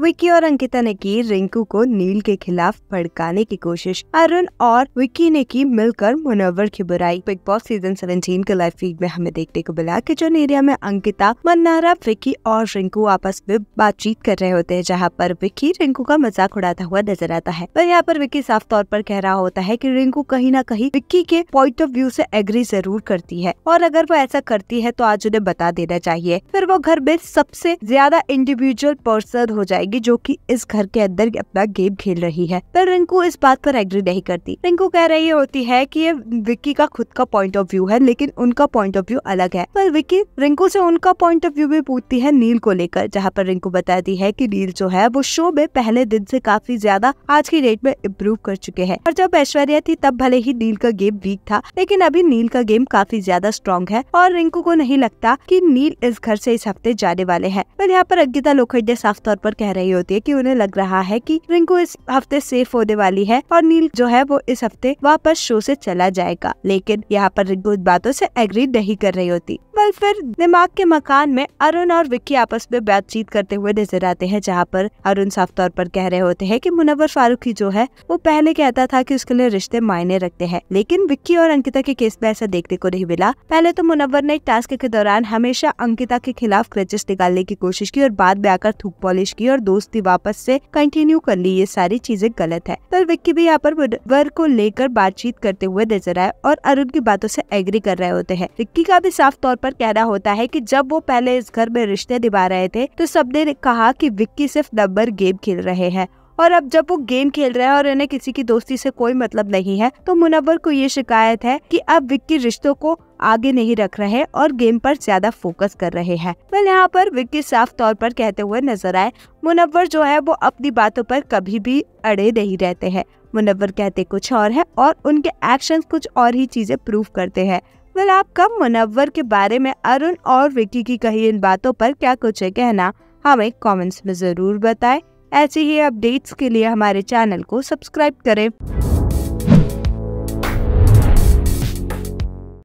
विकी और अंकिता ने की रिंकू को नील के खिलाफ भड़काने की कोशिश अरुण और विकी ने की मिलकर मुनवर की बुराई बिग बॉस सीजन 17 के लाइव फीड में हमें देखने को मिला कि जो एरिया में अंकिता मन्नारा विकी और रिंकू आपस में बातचीत कर रहे होते हैं जहाँ पर विकी रिंकू का मजाक उड़ाता हुआ नजर आता है पर यहाँ पर विक्की साफ तौर पर कह रहा होता है की रिंकू कहीं न कहीं विक्की के पॉइंट ऑफ व्यू ऐसी एग्री जरूर करती है और अगर वो ऐसा करती है तो आज उन्हें बता देना चाहिए फिर वो घर में सबसे ज्यादा इंडिविजुअल पर्सन हो जाएगी आएगी जो कि इस घर के अंदर अपना गेम खेल रही है पर रिंकू इस बात पर एग्री नहीं करती रिंकू कह रही होती है की ये विक्की का खुद का पॉइंट ऑफ व्यू है लेकिन उनका पॉइंट ऑफ व्यू अलग है पर विक्की रिंकू से उनका पॉइंट ऑफ व्यू भी पूछती है नील को लेकर जहाँ पर रिंकू बताती है की नील जो है वो शो में पहले दिन ऐसी काफी ज्यादा आज की डेट में इम्प्रूव कर चुके हैं और जब ऐश्वर्या थी तब भले ही नील का गेम वीक था लेकिन अभी नील का गेम काफी ज्यादा स्ट्रॉन्ग है और रिंकू को नहीं लगता कि नील इस घर से इस हफ्ते जाने वाले हैं पर यहाँ पर अंकिता लोखंडे साफ तौर पर कह रही होती है कि उन्हें लग रहा है कि रिंकू इस हफ्ते सेफ होने वाली है और नील जो है वो इस हफ्ते वापस शो से चला जाएगा लेकिन यहाँ पर रिंकू इन बातों से एग्री नहीं कर रही होती बल फिर दिमाग के मकान में अरुण और विक्की आपस में बातचीत करते हुए नजर आते हैं जहाँ पर अरुण साफ तौर पर कह रहे होते हैं कि मुनवर फारूकी जो है वो पहले कहता था कि उसके लिए रिश्ते मायने रखते हैं लेकिन विक्की और अंकिता के केस में ऐसा देखने को नहीं मिला पहले तो मुनवर ने टास्क के दौरान हमेशा अंकिता के खिलाफ क्रेचेस निकालने की कोशिश की और बाद में आकर थूक पॉलिश की और और दोस्ती वापस से कंटिन्यू कर ली ये सारी चीजें गलत है पर विक्की भी यहाँ पर वर को लेकर बातचीत करते हुए नजर आए और अरुण की बातों से एग्री कर रहे होते हैं विक्की का भी साफ तौर पर कहना होता है कि जब वो पहले इस घर में रिश्ते निभा रहे थे तो सबने कहा कि विक्की सिर्फ नंबर गेम खेल रहे हैं और अब जब वो गेम खेल रहे हैं और इन्हें किसी की दोस्ती से कोई मतलब नहीं है तो मुनव्वर को ये शिकायत है कि अब विक्की रिश्तों को आगे नहीं रख रहे और गेम पर ज्यादा फोकस कर रहे हैं वह यहाँ पर विक्की साफ तौर पर कहते हुए नजर आए मुनव्वर जो है वो अपनी बातों पर कभी भी अड़े नहीं रहते हैं मुनव्वर कहते कुछ और है और उनके एक्शन कुछ और ही चीजें प्रूव करते हैं वेल कब मुनव्वर के बारे में अरुण और विक्की की कही इन बातों पर क्या कुछ है कहना हमें कमेंट्स में ज़रूर बताएं ऐसी ही अपडेट्स के लिए हमारे चैनल को सब्सक्राइब करें